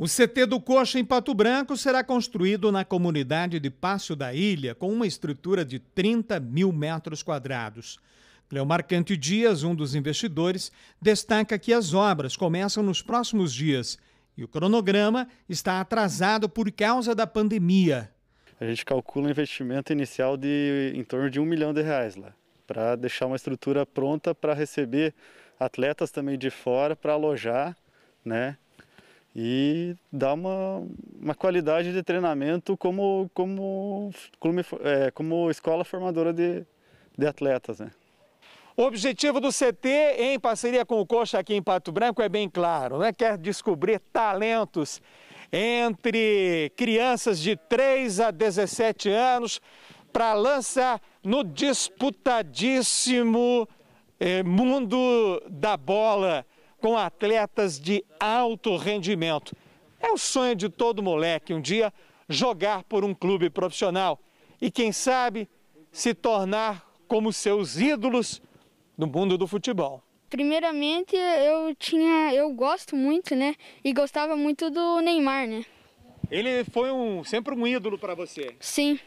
O CT do Coxa em Pato Branco será construído na comunidade de Passo da Ilha, com uma estrutura de 30 mil metros quadrados. Cleomarcante Dias, um dos investidores, destaca que as obras começam nos próximos dias e o cronograma está atrasado por causa da pandemia. A gente calcula um investimento inicial de em torno de um milhão de reais lá, para deixar uma estrutura pronta para receber atletas também de fora, para alojar, né? e dá uma, uma qualidade de treinamento como, como, clube é, como escola formadora de, de atletas. Né? O objetivo do CT, em parceria com o Coxa aqui em Pato Branco, é bem claro, né? quer descobrir talentos entre crianças de 3 a 17 anos para lançar no disputadíssimo eh, mundo da bola com atletas de alto rendimento. É o sonho de todo moleque um dia jogar por um clube profissional e, quem sabe, se tornar como seus ídolos no mundo do futebol. Primeiramente, eu tinha, eu gosto muito, né? E gostava muito do Neymar, né? Ele foi um, sempre um ídolo para você? Sim.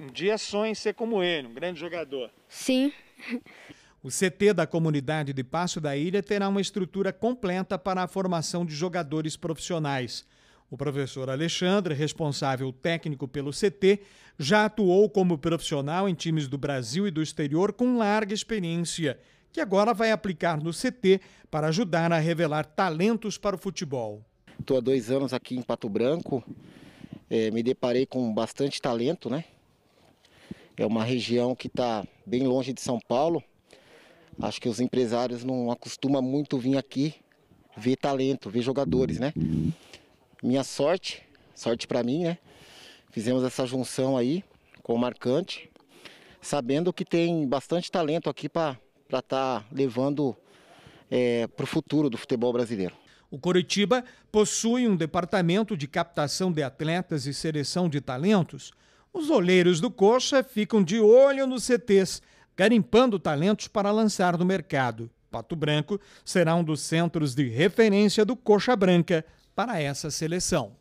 Um dia sonha em ser como ele, um grande jogador. Sim. O CT da comunidade de Passo da Ilha terá uma estrutura completa para a formação de jogadores profissionais. O professor Alexandre, responsável técnico pelo CT, já atuou como profissional em times do Brasil e do exterior com larga experiência, que agora vai aplicar no CT para ajudar a revelar talentos para o futebol. Estou há dois anos aqui em Pato Branco, é, me deparei com bastante talento, né? É uma região que está bem longe de São Paulo, Acho que os empresários não acostumam muito vir aqui ver talento, ver jogadores, né? Minha sorte, sorte para mim, né? Fizemos essa junção aí com o Marcante, sabendo que tem bastante talento aqui para estar tá levando é, para o futuro do futebol brasileiro. O Coritiba possui um departamento de captação de atletas e seleção de talentos. Os olheiros do Coxa ficam de olho nos CTs garimpando talentos para lançar no mercado. Pato Branco será um dos centros de referência do Coxa Branca para essa seleção.